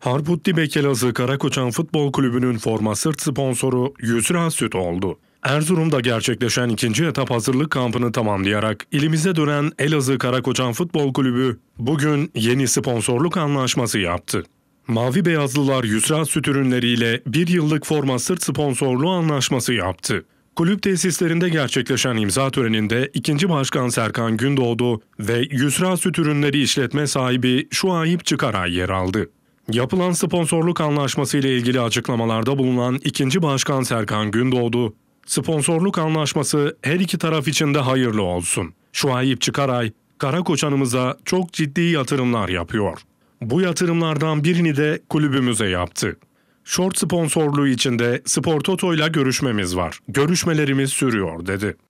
Harputli Bekelazı Karakoçan Futbol Kulübü'nün forma sırt sponsoru Yüzra Süt oldu. Erzurum'da gerçekleşen ikinci etap hazırlık kampını tamamlayarak ilimize dönen Elazığ Karakoçan Futbol Kulübü bugün yeni sponsorluk anlaşması yaptı. Mavi Beyazlılar Yüzra Süt ürünleriyle bir yıllık forma sırt sponsorluğu anlaşması yaptı. Kulüp tesislerinde gerçekleşen imza töreninde ikinci Başkan Serkan Gündoğdu ve Yüzra Süt Ürünleri işletme sahibi Şuayip Çıkaray yer aldı. Yapılan sponsorluk anlaşması ile ilgili açıklamalarda bulunan ikinci başkan Serkan Gündoğdu, sponsorluk anlaşması her iki taraf için de hayırlı olsun. Şuayip Çıkaray, Karakoçan'ımıza çok ciddi yatırımlar yapıyor. Bu yatırımlardan birini de kulübümüze yaptı. Short sponsorluğu içinde Spor ile görüşmemiz var. Görüşmelerimiz sürüyor dedi.